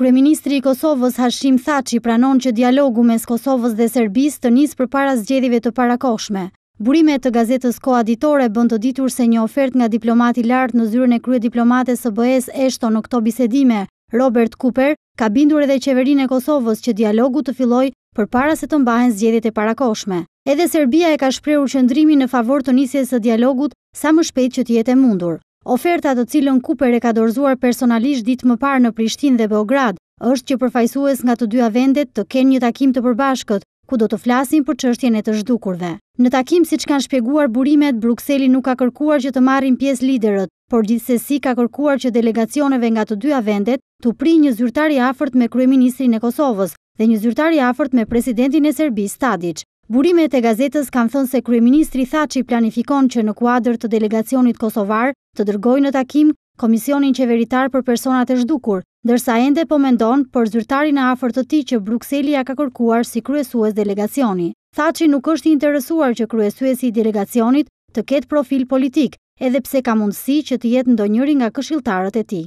Kryeministri i Kosovës Hashim Thaçi pranon që dialogu mes Kosovës dhe Serbisë të nisë përpara zgjedhjeve të parakoshme. Burime të gazetës Koa Ditore bën të ditur se një ofertë nga diplomati lartë në zyrën e krye diplomate së BE-s Eshto në këto bisedime, Robert Cooper, ka bindur edhe qeverinë e Kosovës që dialogu të fillojë përpara se të mbahen zgjedhjet e parakoshme. Edhe Serbia e ka shprehur qëndrimin në favor të nisjes së dialogut sa më shpejt që të jetë e mundur. Oferta të cilën Kuper e ka dorzuar personalisht ditë më parë në Prishtin dhe Beograd, është që përfajsues nga të dyja vendet të ken një takim të përbashkët, ku do të flasin për qështjen e të zhdukurve. Në takim si që kanë shpjeguar burimet, Brukseli nuk ka kërkuar që të marrin pjesë liderët, por gjithsesi si ka kërkuar që delegacioneve nga të dyja vendet të pri një zyrtari afert me Kryeministrin e Kosovës dhe një zyrtari afert me Presidentin e Serbis Stadic. Burimet e gazetës kanë thënë se Kryeministri tha që i planifikon që në kuadrë të delegacionit Kosovar të dërgoj në takim Komisionin Qeveritar për Personat e Shdukur, dërsa ende po mendon për zyrtari në afer të ti që Bruxellia ka kërkuar si kryesues delegacioni. Tha që nuk është interesuar që kryesuesi i delegacionit të ketë profil politik, edhe pse ka mundësi që të jetë ndonjëri nga këshiltarët e ti.